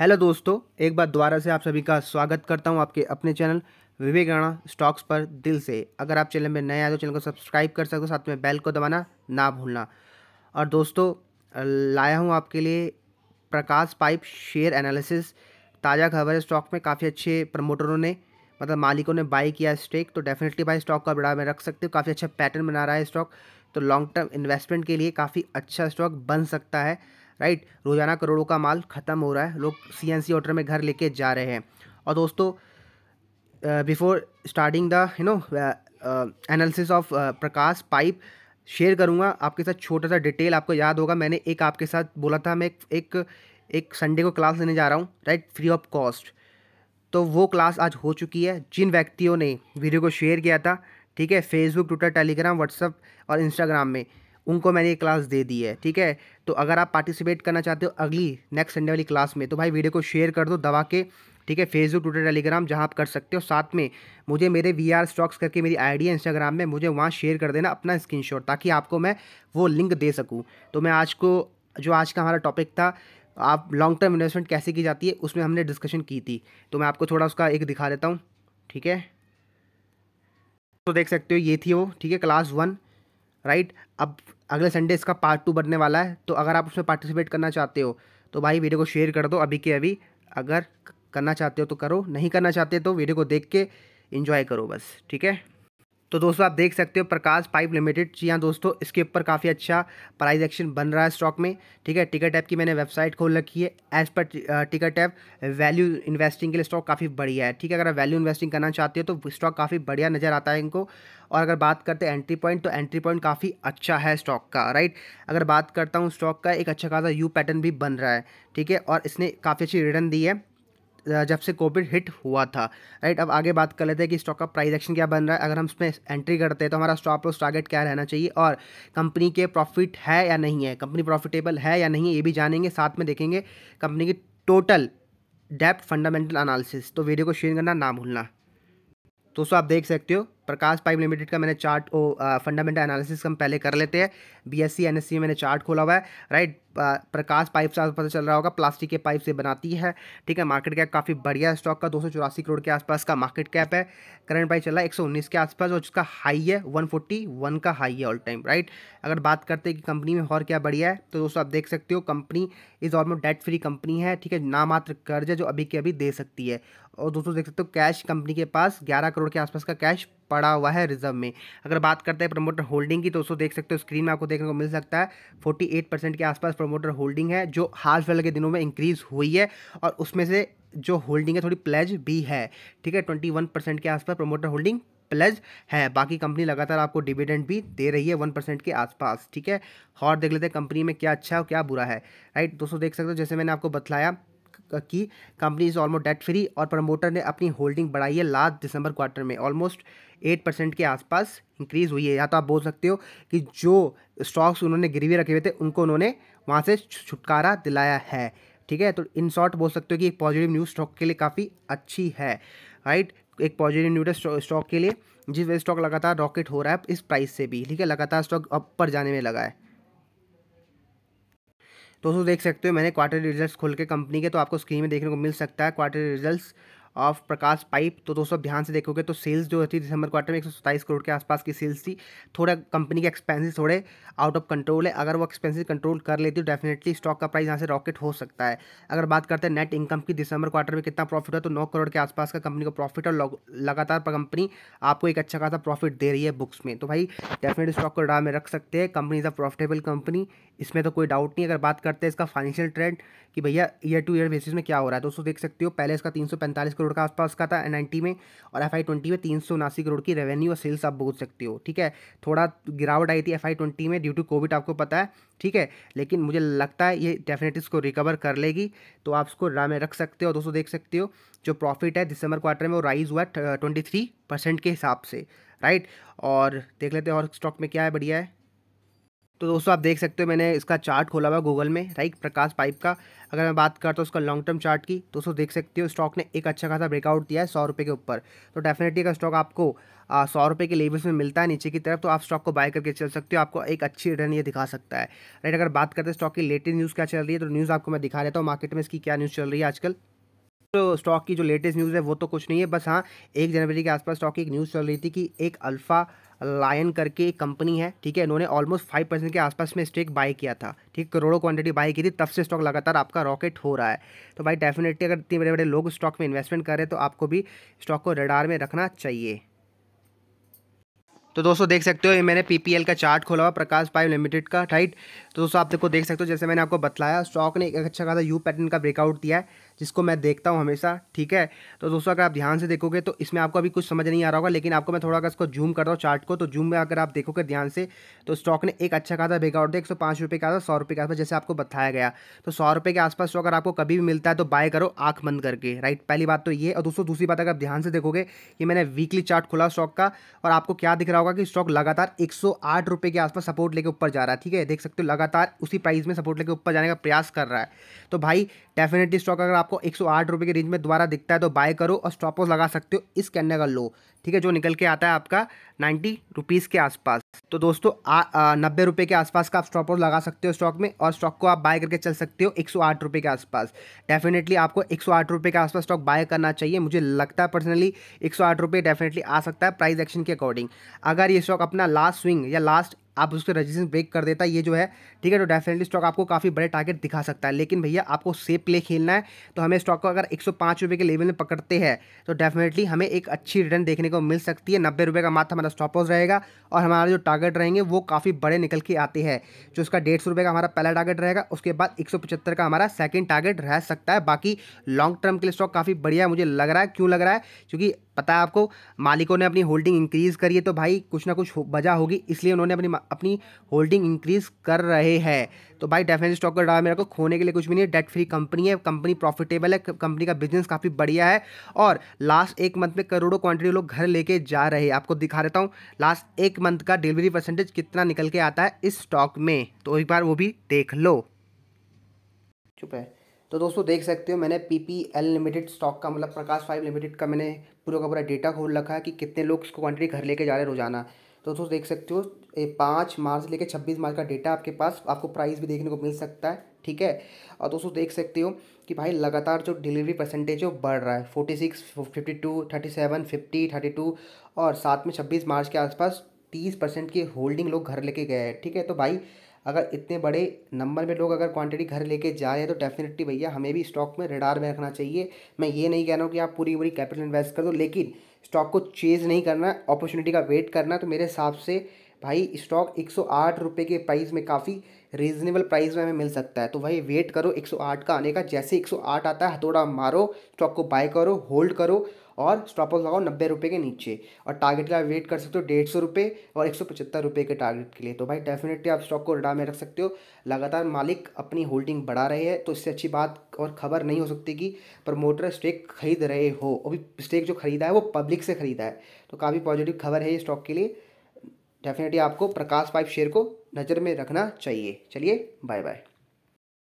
hello दोस्तों एक बार दोबारा से आप सभी का स्वागत करता हूं आपके अपने चैनल विवेक राणा स्टॉक्स पर दिल से अगर आप चैनल में नए आए तो चैनल को सब्सक्राइब कर सकते हो साथ में बेल को दबाना ना भूलना और दोस्तों लाया हूं आपके लिए प्रकाश पाइप शेयर एनालिसिस ताज़ा खबर है स्टॉक में काफ़ी अच्छे प्रमोटरों ने मतलब मालिकों ने बाई किया स्टेक तो डेफिनेटली बाई स्टॉक का बढ़ावा में रख सकते हो काफ़ी अच्छा पैटर्न बना रहा है स्टॉक तो लॉन्ग टर्म इन्वेस्टमेंट के लिए काफ़ी अच्छा स्टॉक बन सकता है राइट रोज़ाना करोड़ों का माल ख़त्म हो रहा है लोग सी एन सी ऑर्डर में घर लेके जा रहे हैं और दोस्तों before starting the you know analysis of Prakash Pipe share करूँगा आपके साथ छोटा सा डिटेल आपको याद होगा मैंने एक आपके साथ बोला था मैं एक एक संडे को क्लास लेने जा रहा हूँ राइट फ्री ऑफ कॉस्ट तो वो क्लास आज हो चुकी है जिन व्यक्तियों ने वीडियो को शेयर किया था ठीक है फेसबुक ट्विटर टेलीग्राम व्हाट्सअप और इंस्टाग्राम में उनको मैंने ये क्लास दे दी है ठीक है तो अगर आप पार्टिसिपेट करना चाहते हो अगली नेक्स्ट संडे वाली क्लास में तो भाई वीडियो को शेयर कर दो दबा के ठीक है फेसबुक ट्विटर टेलीग्राम जहाँ आप कर सकते हो साथ में मुझे मेरे वी आर स्टॉक्स करके मेरी आई इंस्टाग्राम में मुझे वहाँ शेयर कर देना अपना शॉट ताकि आपको मैं वो लिंक दे सकूँ तो मैं आज को जो आज का हमारा टॉपिक था आप लॉन्ग टर्म इन्वेस्टमेंट कैसे की जाती है उसमें हमने डिस्कशन की थी तो मैं आपको थोड़ा उसका एक दिखा देता हूँ ठीक है तो देख सकते हो ये थी वो ठीक है क्लास वन राइट अब अगले संडे इसका पार्ट टू बनने वाला है तो अगर आप उसमें पार्टिसिपेट करना चाहते हो तो भाई वीडियो को शेयर कर दो अभी के अभी अगर करना चाहते हो तो करो नहीं करना चाहते तो वीडियो को देख के इन्जॉय करो बस ठीक है तो दोस्तों आप देख सकते हो प्रकाश पाइप लिमिटेड जी हाँ दोस्तों इसके ऊपर काफ़ी अच्छा प्राइस एक्शन बन रहा है स्टॉक में ठीक है टिकट ऐप की मैंने वेबसाइट खोल रखी है as per ticket app value investing के लिए स्टॉक काफ़ी बढ़िया है ठीक है अगर आप वैल्यू इन्वेस्टिंग करना चाहते हो तो स्टॉक काफ़ी बढ़िया नज़र आता है इनको और अगर बात करते हैं एंट्री पॉइंट तो एंट्री पॉइंट काफ़ी अच्छा है स्टॉक का राइट अगर बात करता हूँ स्टॉक का एक अच्छा खासा यू पैटर्न भी बन रहा है ठीक है और इसने काफ़ी अच्छी रिटर्न दी है जब से कोविड हिट हुआ था राइट अब आगे बात कर लेते हैं कि स्टॉक का प्राइस एक्शन क्या बन रहा है अगर हम इसमें एंट्री करते हैं तो हमारा स्टॉप लॉस टारगेट क्या रहना चाहिए और कंपनी के प्रॉफिट है या नहीं है कंपनी प्रॉफिटेबल है या नहीं है ये भी जानेंगे साथ में देखेंगे कंपनी की टोटल डेप्ट फंडामेंटल अनालिसिस तो वीडियो को शेयर करना ना भूलना तो सो आप देख सकते हो प्रकाश पाइप लिमिटेड का मैंने चार्ट फंडामेंटल एनालिसिस हम पहले कर लेते हैं बीएससी एनएससी में मैंने चार्ट खोला हुआ है राइट प्रकाश पाइप से पता चल रहा होगा प्लास्टिक के पाइप से बनाती है ठीक है मार्केट कैप काफ़ी बढ़िया स्टॉक का दो करोड़ के आसपास का मार्केट कैप है करंट प्राइस चल रहा है एक के आसपास और जिसका हाई है वन का हाई है ऑल टाइम राइट अगर बात करते हैं कि कंपनी में और क्या बढ़िया है तो दोस्तों आप देख सकते हो company is almost debt free company है ठीक है नामात्र कर्ज है जो अभी के अभी दे सकती है और दोस्तों देख सकते हो कैश कंपनी के पास ग्यारह करोड़ के आसपास का कैश पड़ा हुआ है रिजर्व में अगर बात करते हैं प्रमोटर होल्डिंग की तो उसको देख सकते हो स्क्रीन में आपको देखने को मिल सकता है 48 परसेंट के आसपास प्रमोटर होल्डिंग है जो हाल फिलहाल के दिनों में इंक्रीज़ हुई है और उसमें से जो होल्डिंग है थोड़ी प्लेज भी है ठीक है ट्वेंटी वन परसेंट के आसपास प्रमोटर होल्डिंग प्लस है बाकी कंपनी लगातार आपको डिविडेंड भी दे रही है वन परसेंट के आसपास ठीक है और देख लेते हैं कंपनी में क्या अच्छा और क्या बुरा है राइट दोस्तों देख सकते हो जैसे मैंने आपको बतलाया की company is almost debt free और प्रमोटर ने अपनी होल्डिंग बढ़ाई है लास्ट दिसंबर क्वार्टर में ऑलमोस्ट एट परसेंट के आसपास इंक्रीज़ हुई है या तो आप बोल सकते हो कि जो स्टॉक्स उन्होंने गिरवी रखे हुए थे उनको उन्होंने वहाँ से छुटकारा दिलाया है ठीक है तो इन शॉर्ट बोल सकते हो कि एक पॉजिटिव न्यूज़ स्टॉक के लिए काफ़ी अच्छी है राइट एक पॉजिटिव न्यूज स्टॉक के लिए जिस वजह स्टॉक लगातार रॉकेट हो रहा है इस प्राइस से भी ठीक है लगातार स्टॉक अपर जाने में लगा है दोस्तों तो देख सकते हो मैंने क्वार्टरली रिजल्ट्स खोल के कंपनी के तो आपको स्क्रीन में देखने को मिल सकता है quarterly results of Prakash Pipe तो दोस्तों ध्यान से देखोगे तो सेल्स जो थी दिसंबर क्वार्टर में एक करोड़ के आसपास की सेल्स थी थोड़ा कंपनी के एक्सपेंसिस थोड़े आउट ऑफ कंट्रोल है अगर वो एक्सपेंसिस कंट्रोल कर लेती तो डेफिनेटली स्टॉक का प्राइस यहाँ से रॉकेट हो सकता है अगर बात करते हैं नेट इनकम की दिसंबर क्वार्टर में कितना प्रॉफिट हुआ तो नौ करोड़ के आसपास का कंपनी का प्रॉफिट और लगातार कंपनी आपको एक अच्छा खासा प्रॉफिट दे रही है बुक्स में तो भाई डेफिनेटली स्टॉक को डा में रख सकते हैं company is a profitable company इसमें तो कोई डाउट नहीं अगर बात करते हैं इसका फाइनेंशियल ट्रेंड कि भैया ईयर टू ईयर बेसिस में क्या हो रहा है दोस्तों देख सकते हो पहले इसका 345 करोड़ का आसपास का था एन में और एफ आई ट्वेंटी में तीन करोड़ की रेवेन्यू और सेल्स आप बोल सकते हो ठीक है थोड़ा गिरावट आई थी एफ आई ट्वेंटी में ड्यू टू कोविड आपको पता है ठीक है लेकिन मुझे लगता है ये डेफिनेटली इसको रिकवर कर लेगी तो आप इसको राह में रख सकते हो दोस्तों देख सकते हो जो प्रॉफिट है दिसंबर क्वार्टर में वो राइज हुआ है ट्वेंटी थ्री परसेंट के हिसाब से राइट और देख लेते हैं और स्टॉक में क्या है बढ़िया है तो दोस्तों आप देख सकते हो मैंने इसका चार्ट खोला हुआ गूगल में राइट प्रकाश पाइप का अगर मैं बात करता हूँ उसका लॉन्ग टर्म चार्ट की तो दोस्तों देख सकते हो स्टॉक ने एक अच्छा खासा ब्रेकआउट दिया है सौ रुपये के ऊपर तो डेफिनेटली अगर स्टॉक आपको सौ रुपये के लेवल्स में मिलता है नीचे की तरफ तो आप स्टॉक को बाय करके चल सकते हो आपको एक अच्छी रिटर्न ये दिखा सकता है राइट अगर बात करते हैं स्टॉक की लेटेस्ट न्यूज़ क्या चल रही है तो न्यूज़ आपको मैं दिखा देता हूँ मार्केट में इसकी क्या न्यूज़ चल रही है आजकल तो स्टॉक की जो लेटेस्ट न्यूज़ है वो तो कुछ नहीं है बस हाँ एक जनवरी के आसपास स्टॉक की एक न्यूज़ चल रही थी कि एक अल्फ़ा लायन करके एक कंपनी है ठीक है इन्होंने ऑलमोस्ट फाइव परसेंट के आसपास में स्टेक बाय किया था ठीक करोड़ों क्वांटिटी बाय की थी तब से स्टॉक लगातार आपका रॉकेट हो रहा है तो भाई डेफिनेटली अगर इतने बड़े बड़े लोग स्टॉक में इन्वेस्टमेंट कर रहे हैं तो आपको भी स्टॉक को रेडार में रखना चाहिए तो दोस्तों देख सकते हो ये मैंने पी का चार्ट खोला हुआ प्रकाश पाइप लिमिटेड का राइट तो दोस्तों आप देखो देख सकते हो जैसे मैंने आपको बताया स्टॉक ने एक अच्छा खासा यू पैटर्न का ब्रेकआउट दिया है जिसको मैं देखता हूँ हमेशा ठीक है तो दोस्तों अगर आप ध्यान से देखोगे तो इसमें आपको अभी कुछ समझ नहीं आ रहा होगा लेकिन आपको मैं थोड़ा अगर इसको जूम कर रहा हूँ चार्ट को तो जूम में अगर आप देखोगे ध्यान से तो स्टॉक ने एक अच्छा खासा भेगा और एक सौ पाँच रुपये का था सौ रुपये के आसपास जैसे आपको बताया गया तो सौ रुपये के आसपास स्टॉक तो अगर आपको कभी भी मिलता है तो बाय करो आँख बंद करके राइट पहली बात तो ये और दोस्तों दूसरी बात अगर आप ध्यान से देखोगे कि मैंने वीकली चार्ट खुला स्टॉक का और आपको क्या दिख रहा होगा कि स्टॉक लगातार एक रुपये के आसपास सपोर्ट लेके ऊपर जा रहा है ठीक है देख सकते हो लगातार उसी प्राइस में सपोर्ट लेके ऊपर जाने का प्रयास कर रहा है तो भाई डेफिनेटली स्टॉक अगर आप आपको एक सौ के रेंज में दोबारा दिखता है तो बाय करो और स्टॉपॉस लगा सकते हो इस कैंडल का लो ठीक है जो निकल के आता है आपका नाइन्टी रुपीज़ के आसपास तो दोस्तों नब्बे रुपये के आसपास का आप स्टॉप लगा सकते हो स्टॉक में और स्टॉक को आप बाय करके चल सकते हो एक सौ के आसपास डेफिनेटली आपको एक सौ के आसपास स्टॉक बाय करना चाहिए मुझे लगता है पर्सनली एक सौ डेफिनेटली आ सकता है प्राइस एक्शन के अकॉर्डिंग अगर ये स्टॉक अपना लास्ट स्विंग या लास्ट आप उसके रजिस्ट्रेशन ब्रेक कर देता है ये जो है ठीक है तो डेफिनेटली स्टॉक आपको काफ़ी बड़े टारगेट दिखा सकता है लेकिन भैया आपको सेफ प्ले खेलना है तो हमें स्टॉक को अगर एक सौ के लेवल में पकड़ते हैं तो डेफिनेटली हमें एक अच्छी रिटर्न देखने को मिल सकती है नब्बे रुपये का मात्र हमारा स्टॉप लॉस रहेगा और हमारा जो टारगेट रहेंगे वो काफ़ी बड़े निकल के आते हैं जो उसका डेढ़ सौ का हमारा पहला टारगेट रहेगा उसके बाद एक का हमारा सेकेंड टारगेट रह सकता है बाकी लॉन्ग टर्म के लिए स्टॉक काफ़ी बढ़िया मुझे लग रहा है क्यों लग रहा है क्योंकि पता है आपको मालिकों ने अपनी होल्डिंग इंक्रीज़ करी है तो भाई कुछ ना कुछ वजह होगी इसलिए उन्होंने अपनी अपनी होल्डिंग इंक्रीज कर रहे हैं तो भाई डेफिनेटली स्टॉक का डाला मेरे को खोने के लिए कुछ भी नहीं है डेट फ्री कंपनी है कंपनी प्रॉफिटेबल है कंपनी का बिजनेस काफ़ी बढ़िया है और लास्ट एक मंथ में करोड़ों क्वांटिटी लोग घर लेके जा रहे हैं आपको दिखा देता हूँ लास्ट एक मंथ का डिलीवरी परसेंटेज कितना निकल के आता है इस स्टॉक में तो एक बार वो भी देख लो चुप है तो दोस्तों देख सकते हो मैंने P P L limited stock का मतलब प्रकाश फाइव लिमिटेड का मैंने पूरा का पूरा डेटा खोल रखा है कि कितने लोग इसको क्वांटिटी घर लेके जा रहे हैं रोजाना तो दोस्तों देख सकते हो ये पाँच मार्च से लेकर छब्बीस मार्च का डेटा आपके पास आपको प्राइस भी देखने को मिल सकता है ठीक है और दोस्तों देख सकते हो कि भाई लगातार जो डिलीवरी परसेंटेज है वो बढ़ रहा है forty six fifty two thirty seven fifty thirty two और साथ में छब्बीस मार्च के आसपास तीस परसेंट की होल्डिंग लोग घर लेके गए हैं ठीक है तो भाई अगर इतने बड़े नंबर में लोग अगर क्वांटिटी घर लेके जा रहे हैं तो डेफिनेटली भैया हमें भी स्टॉक में रिडार में रखना चाहिए मैं ये नहीं कह रहा हूँ कि आप पूरी पूरी कैपिटल इन्वेस्ट कर दो लेकिन स्टॉक को चेज़ नहीं करना अपॉर्चुनिटी का वेट करना तो मेरे हिसाब से भाई स्टॉक एक सौ के प्राइस में काफ़ी रीजनेबल प्राइस में हमें मिल सकता है तो भाई वेट करो 108 का आने का जैसे 108 आता है हथौड़ा मारो स्टॉक को बाय करो होल्ड करो और स्टॉप लॉस लगाओ नब्बे रुपये के नीचे और टारगेट का वेट कर सकते हो डेढ़ सौ रुपये और एक सौ पचहत्तर रुपये के टारगेट के लिए तो भाई डेफिनेटली आप स्टॉक को रडार में रख सकते हो लगातार मालिक अपनी होल्डिंग बढ़ा रहे हैं तो इससे अच्छी बात और खबर नहीं हो सकती कि प्रमोटर स्टेक खरीद रहे हो अभी स्टेक जो खरीदा है वो पब्लिक से खरीदा है तो काफ़ी पॉजिटिव खबर है ये स्टॉक के लिए डेफिनेटली आपको प्रकाश पाइप शेयर को नज़र में रखना चाहिए चलिए बाय बाय